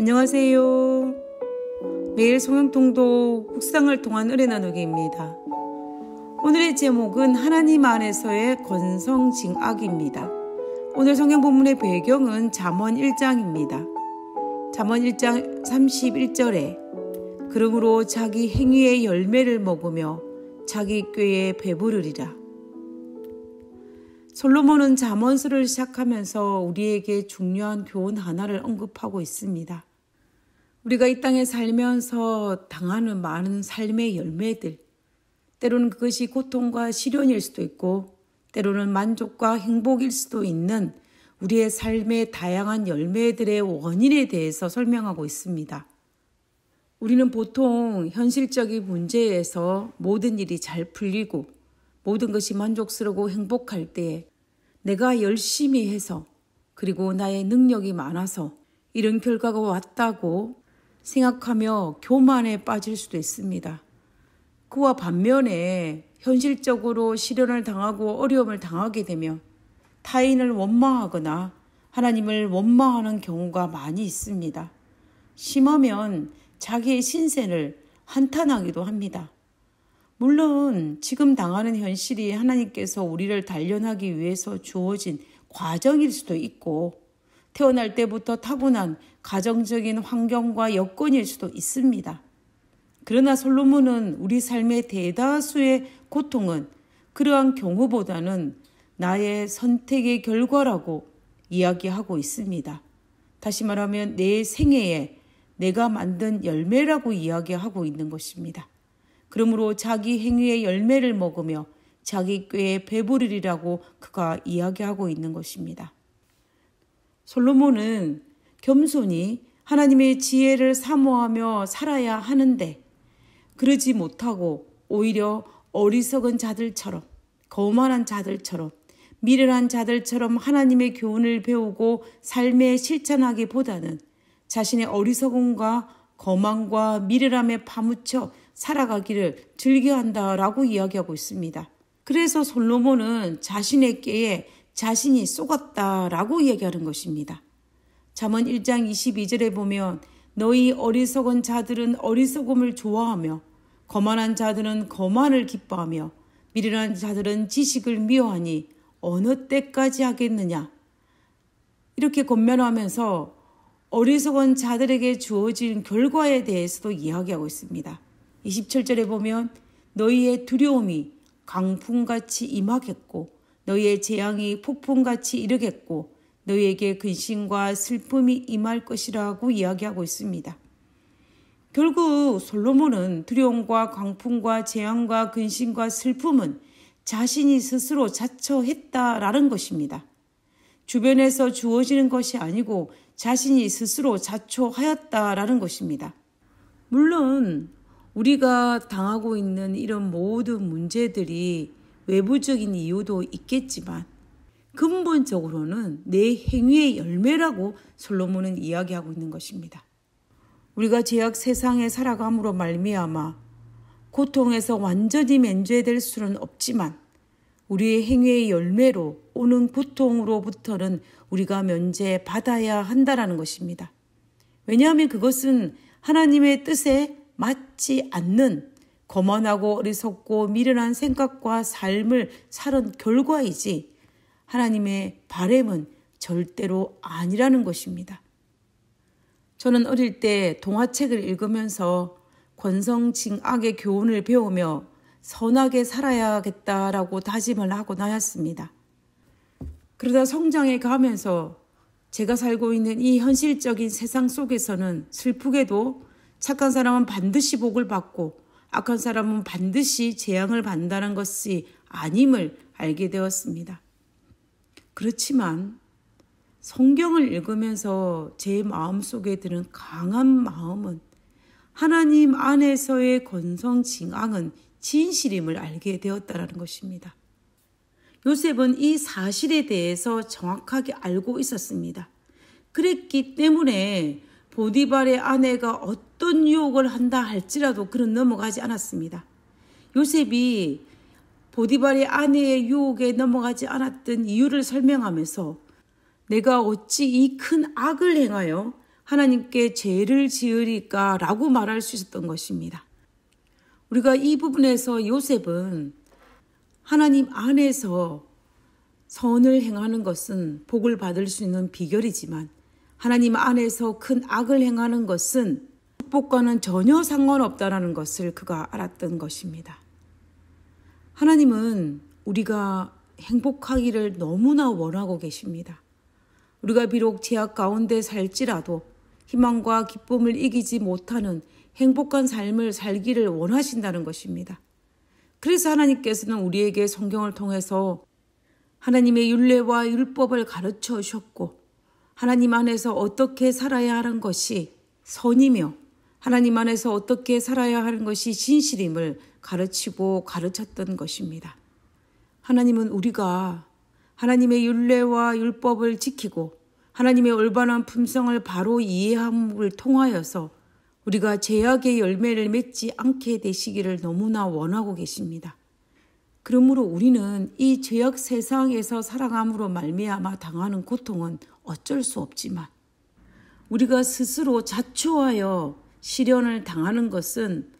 안녕하세요. 매일 송영통도 국상을 통한 은혜 나누기입니다. 오늘의 제목은 하나님 안에서의 건성징악입니다. 오늘 성경 본문의 배경은 잠언 1장입니다. 잠언 1장 31절에 그러므로 자기 행위의 열매를 먹으며 자기 꾀에 배부르리라. 솔로몬은 잠언서를 시작하면서 우리에게 중요한 교훈 하나를 언급하고 있습니다. 우리가 이 땅에 살면서 당하는 많은 삶의 열매들, 때로는 그것이 고통과 시련일 수도 있고, 때로는 만족과 행복일 수도 있는 우리의 삶의 다양한 열매들의 원인에 대해서 설명하고 있습니다. 우리는 보통 현실적인 문제에서 모든 일이 잘 풀리고 모든 것이 만족스럽고 행복할 때에 내가 열심히 해서 그리고 나의 능력이 많아서 이런 결과가 왔다고 생각하며 교만에 빠질 수도 있습니다. 그와 반면에 현실적으로 시련을 당하고 어려움을 당하게 되면 타인을 원망하거나 하나님을 원망하는 경우가 많이 있습니다. 심하면 자기의 신세를 한탄하기도 합니다. 물론 지금 당하는 현실이 하나님께서 우리를 단련하기 위해서 주어진 과정일 수도 있고 태어날 때부터 타고난 가정적인 환경과 여건일 수도 있습니다. 그러나 솔로몬은 우리 삶의 대다수의 고통은 그러한 경우보다는 나의 선택의 결과라고 이야기하고 있습니다. 다시 말하면 내 생애에 내가 만든 열매라고 이야기하고 있는 것입니다. 그러므로 자기 행위의 열매를 먹으며 자기 꾀에 배부르리라고 그가 이야기하고 있는 것입니다. 솔로몬은 겸손히 하나님의 지혜를 사모하며 살아야 하는데 그러지 못하고 오히려 어리석은 자들처럼 거만한 자들처럼 미련한 자들처럼 하나님의 교훈을 배우고 삶에 실천하기보다는 자신의 어리석음과 거만과 미련함에 파묻혀 살아가기를 즐겨한다라고 이야기하고 있습니다. 그래서 솔로몬은 자신에게 자신이 속았다라고 얘기하는 것입니다. 잠언 1장 22절에 보면 너희 어리석은 자들은 어리석음을 좋아하며 거만한 자들은 거만을 기뻐하며 미련한 자들은 지식을 미워하니 어느 때까지 하겠느냐 이렇게 권면하면서 어리석은 자들에게 주어진 결과에 대해서도 이야기하고 있습니다. 27절에 보면 너희의 두려움이 강풍같이 임하겠고 너희의 재앙이 폭풍같이 이르겠고 너희에게 근심과 슬픔이 임할 것이라고 이야기하고 있습니다. 결국 솔로몬은 두려움과 광풍과 재앙과 근심과 슬픔은 자신이 스스로 자처했다라는 것입니다. 주변에서 주어지는 것이 아니고 자신이 스스로 자초하였다라는 것입니다. 물론 우리가 당하고 있는 이런 모든 문제들이 외부적인 이유도 있겠지만 근본적으로는 내 행위의 열매라고 솔로몬은 이야기하고 있는 것입니다. 우리가 제약 세상에 살아감으로 말미암아 고통에서 완전히 면제될 수는 없지만 우리의 행위의 열매로 오는 고통으로부터는 우리가 면제받아야 한다라는 것입니다. 왜냐하면 그것은 하나님의 뜻에 맞지 않는 거만하고 어리석고 미련한 생각과 삶을 살은 결과이지 하나님의 바램은 절대로 아니라는 것입니다. 저는 어릴 때 동화책을 읽으면서 권성징악의 교훈을 배우며 선하게 살아야겠다라고 다짐을 하고 나였습니다. 그러다 성장해 가면서 제가 살고 있는 이 현실적인 세상 속에서는 슬프게도 착한 사람은 반드시 복을 받고 악한 사람은 반드시 재앙을 받는다는 것이 아님을 알게 되었습니다. 그렇지만 성경을 읽으면서 제 마음 속에 드는 강한 마음은 하나님 안에서의 건성 징앙은 진실임을 알게 되었다라는 것입니다. 요셉은 이 사실에 대해서 정확하게 알고 있었습니다. 그랬기 때문에 보디발의 아내가 어떤 유혹을 한다 할지라도 그는 넘어가지 않았습니다. 요셉이 보디발의 아내의 유혹에 넘어가지 않았던 이유를 설명하면서 내가 어찌 이 큰 악을 행하여 하나님께 죄를 지으리까 라고 말할 수 있었던 것입니다. 우리가 이 부분에서 요셉은 하나님 안에서 선을 행하는 것은 복을 받을 수 있는 비결이지만 하나님 안에서 큰 악을 행하는 것은 축복과는 전혀 상관없다라는 것을 그가 알았던 것입니다. 하나님은 우리가 행복하기를 너무나 원하고 계십니다. 우리가 비록 제약 가운데 살지라도 희망과 기쁨을 이기지 못하는 행복한 삶을 살기를 원하신다는 것입니다. 그래서 하나님께서는 우리에게 성경을 통해서 하나님의 윤례와 율법을 가르쳐 주셨고 하나님 안에서 어떻게 살아야 하는 것이 선이며 하나님 안에서 어떻게 살아야 하는 것이 진실임을 가르치고 가르쳤던 것입니다. 하나님은 우리가 하나님의 윤례와 율법을 지키고 하나님의 올바른 품성을 바로 이해함을 통하여서 우리가 제약의 열매를 맺지 않게 되시기를 너무나 원하고 계십니다. 그러므로 우리는 이 죄악 세상에서 살아감으로 말미암아 당하는 고통은 어쩔 수 없지만 우리가 스스로 자초하여 시련을 당하는 것은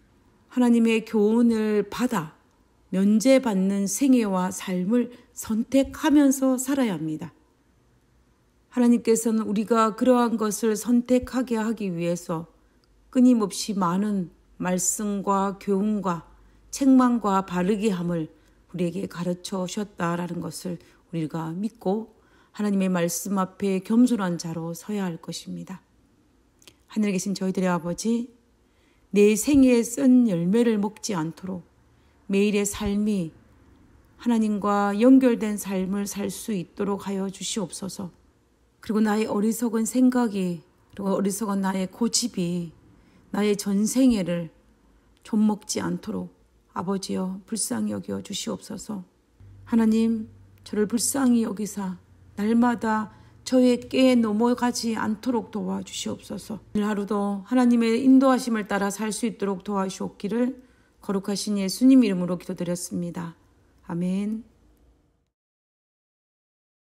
하나님의 교훈을 받아 면제받는 생애와 삶을 선택하면서 살아야 합니다. 하나님께서는 우리가 그러한 것을 선택하게 하기 위해서 끊임없이 많은 말씀과 교훈과 책망과 바르게 함을 우리에게 가르쳐 주셨다라는 것을 우리가 믿고 하나님의 말씀 앞에 겸손한 자로 서야 할 것입니다. 하늘에 계신 저희들의 아버지, 내 생애에 쓴 열매를 먹지 않도록 매일의 삶이 하나님과 연결된 삶을 살 수 있도록 하여 주시옵소서. 그리고 나의 어리석은 생각이, 그리고 어리석은 나의 고집이 나의 전생애를 좀먹지 않도록 아버지여 불쌍히 여겨 주시옵소서. 하나님, 저를 불쌍히 여기사 날마다 저의 깨에 넘어가지 않도록 도와주시옵소서. 오늘 하루도 하나님의 인도하심을 따라 살 수 있도록 도와주옵기를 거룩하신 예수님 이름으로 기도드렸습니다. 아멘.